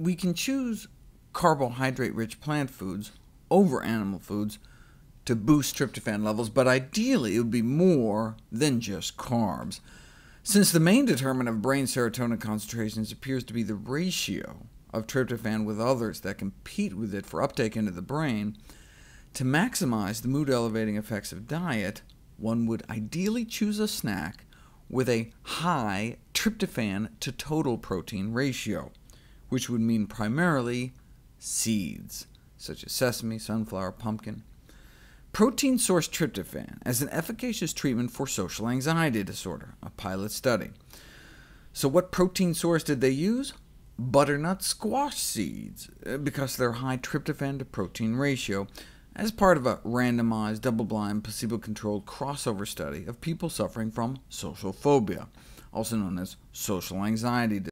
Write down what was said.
we can choose carbohydrate rich plant foods over animal foods to boost tryptophan levels, but ideally it would be more than just carbs, since the main determinant of brain serotonin concentrations appears to be the ratio of tryptophan with others that compete with it for uptake into the brain. To maximize the mood-elevating effects of diet, one would ideally choose a snack with a high tryptophan to total protein ratio which would mean primarily seeds, such as sesame, sunflower, pumpkin. Protein-sourced tryptophan as an efficacious treatment for social anxiety disorder, a pilot study. So what protein source did they use? Butternut squash seeds, uh, because of their high tryptophan-to-protein ratio, as part of a randomized, double-blind, placebo-controlled crossover study of people suffering from social phobia, also known as social anxiety disorder.